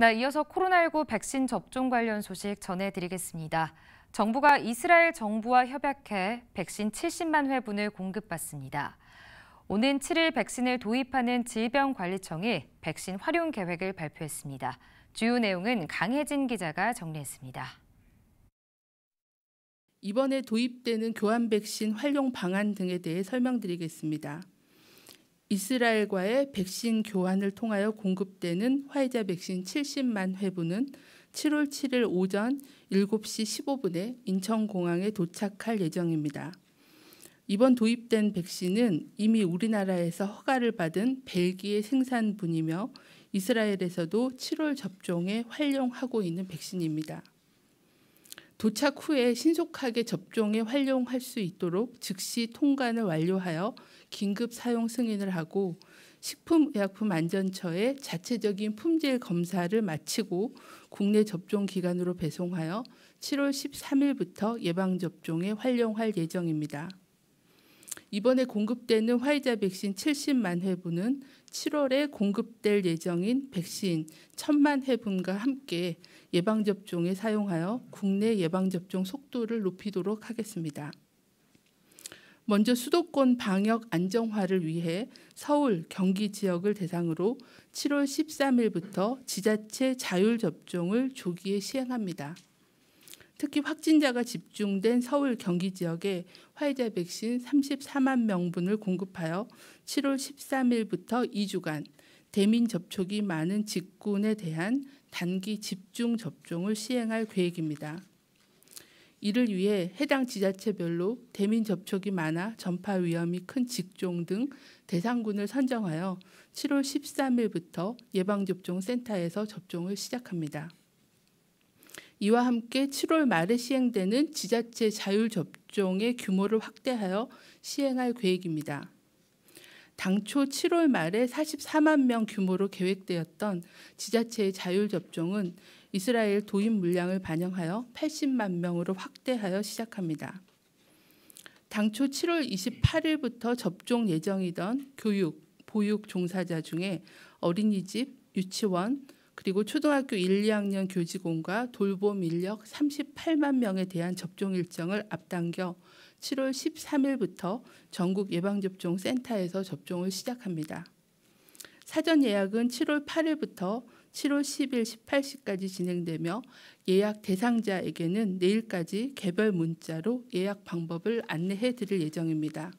네, 이어서 코로나19 백신 접종 관련 소식 전해드리겠습니다. 정부가 이스라엘 정부와 협약해 백신 70만 회분을 공급받습니다. 오는 7일 백신을 도입하는 질병관리청이 백신 활용 계획을 발표했습니다. 주요 내용은 강혜진 기자가 정리했습니다. 이번에 도입되는 교환 백신 활용 방안 등에 대해 설명드리겠습니다. 이스라엘과의 백신 교환을 통하여 공급되는 화이자 백신 70만 회분은 7월 7일 오전 7시 15분에 인천공항에 도착할 예정입니다. 이번 도입된 백신은 이미 우리나라에서 허가를 받은 벨기에 생산분이며 이스라엘에서도 7월 접종에 활용하고 있는 백신입니다. 도착 후에 신속하게 접종에 활용할 수 있도록 즉시 통관을 완료하여 긴급 사용 승인을 하고 식품의약품안전처에 자체적인 품질 검사를 마치고 국내 접종 기간으로 배송하여 7월 13일부터 예방접종에 활용할 예정입니다. 이번에 공급되는 화이자 백신 70만 회분은 7월에 공급될 예정인 백신 1000만 회분과 함께 예방 접종에 사용하여 국내 예방 접종 속도를 높이도록 하겠습니다. 먼저 수도권 방역 안정화를 위해 서울, 경기 지역을 대상으로 7월 13일부터 지자체 자율 접종을 조기에 시행합니다. 특히 확진자가 집중된 서울 경기 지역에 화이자 백신 34만 명분을 공급하여 7월 13일부터 2주간 대민 접촉이 많은 직군에 대한 단기 집중 접종을 시행할 계획입니다. 이를 위해 해당 지자체별로 대민 접촉이 많아 전파 위험이 큰 직종 등 대상군을 선정하여 7월 13일부터 예방접종센터에서 접종을 시작합니다. 이와 함께 7월 말에 시행되는 지자체 자율 접종의 규모를 확대하여 시행할 계획입니다. 당초 7월 말에 44만 명 규모로 계획되었던 지자체의 자율 접종은 이스라엘 도입 물량을 반영하여 80만 명으로 확대하여 시작합니다. 당초 7월 28일부터 접종 예정이던 교육, 보육 종사자 중에 어린이집, 유치원, 그리고 초등학교 1, 2학년 교직원과 돌봄 인력 38만 명에 대한 접종 일정을 앞당겨 7월 13일부터 전국 예방접종센터에서 접종을 시작합니다. 사전 예약은 7월 8일부터 7월 10일 18시까지 진행되며 예약 대상자에게는 내일까지 개별 문자로 예약 방법을 안내해 드릴 예정입니다.